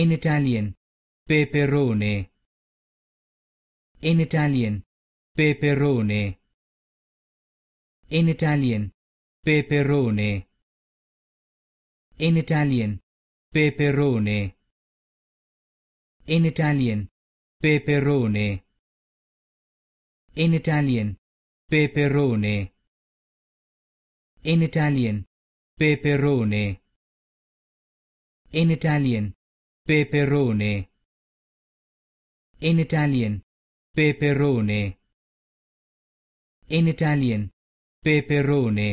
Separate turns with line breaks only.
In Italian, peperone. In Italian, peperone. In Italian, peperone. In Italian, peperone. In Italian, peperone. In Italian, peperone. In Italian, peperone. In Italian, peperone in Italian peperone in Italian peperone